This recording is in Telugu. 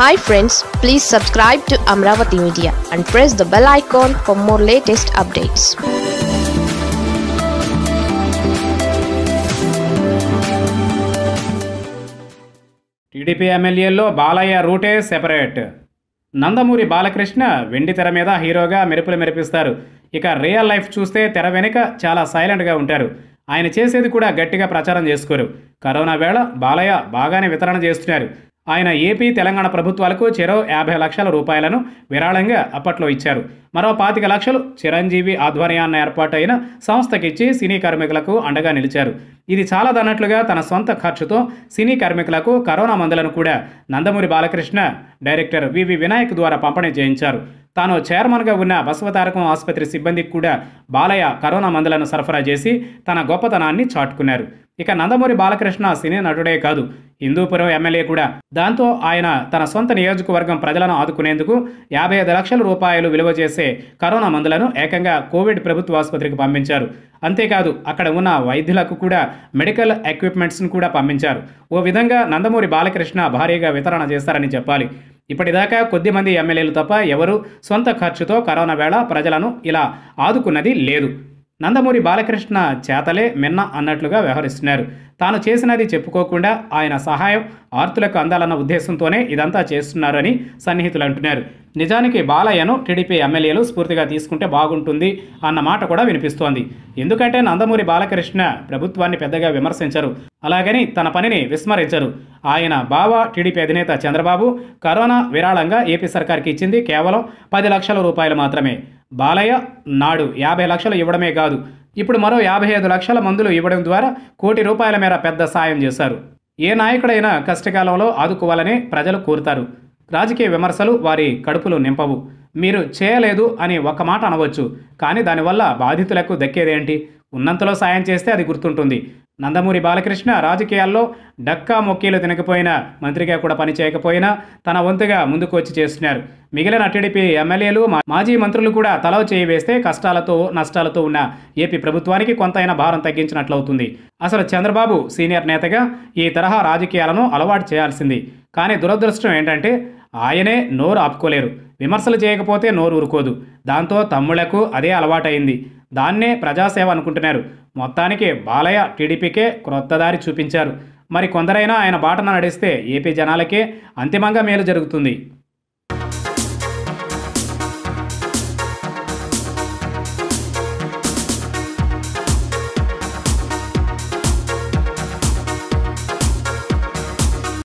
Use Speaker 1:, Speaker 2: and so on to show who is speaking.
Speaker 1: hi friends please subscribe to Amaravati media and press the bell icon for more latest updates TDP ఎమ్మెల్యేల్లో బాలయ్య రూటే సెపరేట్ నందమూరి బాలకృష్ణ వెండి తెర మీద హీరోగా మెరుపులు మెరిపిస్తారు ఇక రియల్ లైఫ్ చూస్తే తెర వెనుక చాలా సైలెంట్గా ఉంటారు ఆయన చేసేది కూడా గట్టిగా ప్రచారం చేసుకోరు కరోనా వేళ బాలయ్య బాగానే వితరణ చేస్తున్నారు ఆయన ఏపీ తెలంగాణ ప్రభుత్వాలకు చెరో యాభై లక్షల రూపాయలను విరాళంగా అప్పట్లో ఇచ్చారు మరో పాతిక లక్షలు చిరంజీవి ఆధ్వర్యాన్న ఏర్పాటైన సంస్థకిచ్చి సినీ కార్మికులకు అండగా నిలిచారు ఇది చాలాదన్నట్లుగా తన సొంత ఖర్చుతో సినీ కార్మికులకు కరోనా మందులను కూడా నందమూరి బాలకృష్ణ డైరెక్టర్ వివి వినాయక్ ద్వారా పంపిణీ చేయించారు తాను చైర్మన్గా ఉన్న బసవతారకం ఆసుపత్రి సిబ్బందికి కూడా బాలయ్య కరోనా మందులను సరఫరా చేసి తన గొప్పతనాన్ని చాటుకున్నారు ఇక నందమూరి బాలకృష్ణ సినీ నటుడే కాదు హిందూపురం ఎమ్మెల్యే కూడా దాంతో ఆయన తన సొంత నియోజకవర్గం ప్రజలను ఆదుకునేందుకు యాభై ఐదు లక్షల రూపాయలు విలువ చేసే కరోనా మందులను ఏకంగా కోవిడ్ ప్రభుత్వ ఆసుపత్రికి పంపించారు అంతేకాదు అక్కడ ఉన్న వైద్యులకు కూడా మెడికల్ ఎక్విప్మెంట్స్ను కూడా పంపించారు ఓ విధంగా నందమూరి బాలకృష్ణ భారీగా వితరణ చేస్తారని చెప్పాలి ఇప్పటిదాకా కొద్దిమంది ఎమ్మెల్యేలు తప్ప ఎవరు సొంత ఖర్చుతో కరోనా వేళ ప్రజలను ఇలా ఆదుకున్నది లేదు నందమూరి బాలకృష్ణ చేతలే మిన్న అన్నట్లుగా వ్యవహరిస్తున్నారు తాను చేసినది చెప్పుకోకుండా ఆయన సహాయం ఆర్తులకు అందాలన్న ఉద్దేశంతోనే ఇదంతా చేస్తున్నారని సన్నిహితులు అంటున్నారు నిజానికి బాలయ్యను టీడీపీ ఎమ్మెల్యేలు స్ఫూర్తిగా తీసుకుంటే బాగుంటుంది అన్న మాట కూడా వినిపిస్తోంది ఎందుకంటే నందమూరి బాలకృష్ణ ప్రభుత్వాన్ని పెద్దగా విమర్శించరు అలాగని తన పనిని విస్మరించరు ఆయన బావ టీడీపీ అధినేత చంద్రబాబు కరోనా విరాళంగా ఏపీ సర్కార్కి ఇచ్చింది కేవలం పది లక్షల రూపాయలు మాత్రమే బాలయ్య నాడు యాభై లక్షలు ఇవ్వడమే కాదు ఇప్పుడు మరో యాభై ఐదు లక్షల మందులు ఇవ్వడం ద్వారా కోటి రూపాయల మేర పెద్ద సాయం చేశారు ఏ నాయకుడైనా కష్టకాలంలో ఆదుకోవాలని ప్రజలు కోరుతారు రాజకీయ విమర్శలు వారి కడుపులు నింపవు మీరు చేయలేదు అని ఒక మాట అనవచ్చు కానీ దానివల్ల బాధితులకు దక్కేదేంటి ఉన్నంతలో సాయం చేస్తే అది గుర్తుంటుంది నందమూరి బాలకృష్ణ రాజకీయాల్లో డక్కా మొక్కీలు తినకపోయినా మంత్రిగా కూడా పనిచేయకపోయినా తన వంతుగా ముందుకు వచ్చి చేస్తున్నారు మిగిలిన టీడీపీ ఎమ్మెల్యేలు మాజీ మంత్రులు కూడా తలవ చేయి వేస్తే కష్టాలతో నష్టాలతో ఉన్న ఏపీ ప్రభుత్వానికి కొంతైనా భారం తగ్గించినట్లవుతుంది అసలు చంద్రబాబు సీనియర్ నేతగా ఈ తరహా రాజకీయాలను అలవాటు చేయాల్సింది కానీ దురదృష్టం ఏంటంటే ఆయనే నోరు ఆపుకోలేరు విమర్శలు చేయకపోతే నోరు ఊరుకోదు దాంతో తమ్ముళ్లకు అదే అలవాటైంది దాన్నే ప్రజాసేవ అనుకుంటున్నారు మొత్తానికి బాలయ్య టీడీపీకే క్రొత్తదారి చూపించారు మరి కొందరైనా ఆయన బాటన నడిస్తే ఏపీ జనాలకే అంతిమంగా మేలు జరుగుతుంది